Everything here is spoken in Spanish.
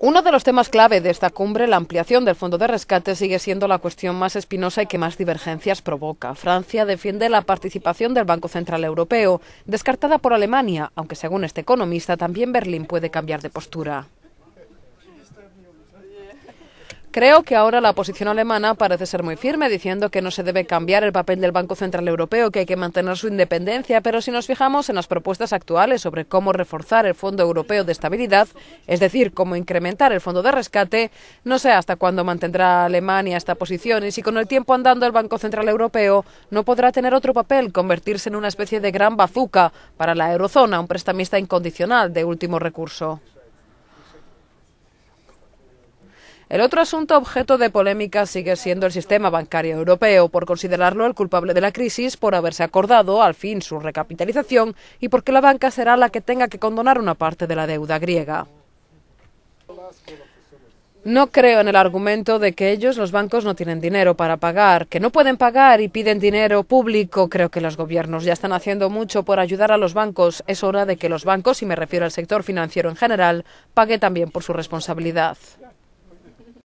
Uno de los temas clave de esta cumbre, la ampliación del fondo de rescate, sigue siendo la cuestión más espinosa y que más divergencias provoca. Francia defiende la participación del Banco Central Europeo, descartada por Alemania, aunque según este economista también Berlín puede cambiar de postura. Creo que ahora la posición alemana parece ser muy firme, diciendo que no se debe cambiar el papel del Banco Central Europeo, que hay que mantener su independencia, pero si nos fijamos en las propuestas actuales sobre cómo reforzar el Fondo Europeo de Estabilidad, es decir, cómo incrementar el Fondo de Rescate, no sé hasta cuándo mantendrá Alemania esta posición y si con el tiempo andando el Banco Central Europeo no podrá tener otro papel, convertirse en una especie de gran bazuca para la eurozona, un prestamista incondicional de último recurso. El otro asunto objeto de polémica sigue siendo el sistema bancario europeo, por considerarlo el culpable de la crisis, por haberse acordado al fin su recapitalización y porque la banca será la que tenga que condonar una parte de la deuda griega. No creo en el argumento de que ellos, los bancos, no tienen dinero para pagar, que no pueden pagar y piden dinero público. Creo que los gobiernos ya están haciendo mucho por ayudar a los bancos. Es hora de que los bancos, y me refiero al sector financiero en general, pague también por su responsabilidad.